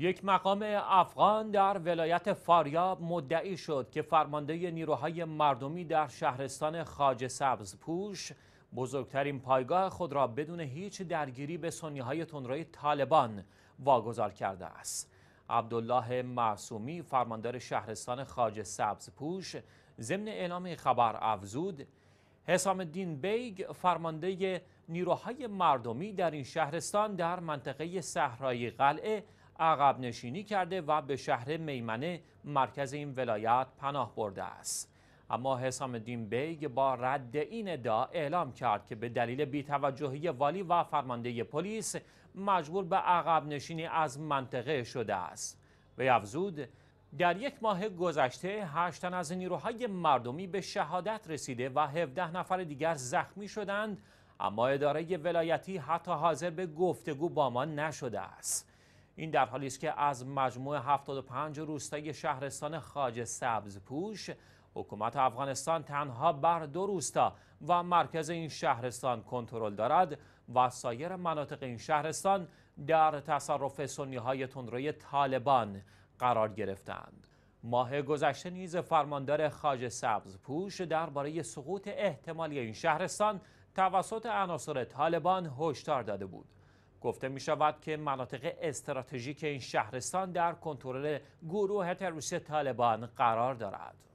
یک مقام افغان در ولایت فاریاب مدعی شد که فرمانده نیروهای مردمی در شهرستان خاج سبز پوش بزرگترین پایگاه خود را بدون هیچ درگیری به سنیهای های تندروی طالبان واگذار کرده است. عبدالله معصومی فرماندار شهرستان خاج سبز پوش ضمن اعلام خبر افزود حسام الدین بیگ فرمانده نیروهای مردمی در این شهرستان در منطقه صحرای قلعه عقب نشینی کرده و به شهر میمنه مرکز این ولایت پناه برده است اما حسام دین بیگ با رد این ادعا اعلام کرد که به دلیل بیتوجهی والی و فرمانده پلیس مجبور به عقب نشینی از منطقه شده است وی افزود در یک ماه گذشته هشتن تن از نیروهای مردمی به شهادت رسیده و 17 نفر دیگر زخمی شدند اما اداره ولایتی حتی حاضر به گفتگو با ما نشده است این در حالی است که از مجموع 75 روستای شهرستان خاج سبز پوش حکومت افغانستان تنها بر دو روستا و مرکز این شهرستان کنترل دارد و سایر مناطق این شهرستان در تصرف سنی های تندروی طالبان قرار گرفتند. ماه گذشته نیز فرماندار خاج سبز پوش درباره سقوط احتمالی این شهرستان توسط عناصر طالبان هشدار داده بود. گفته می شود که مناطق استراتژیک این شهرستان در کنترل گروه تروریستی طالبان قرار دارد.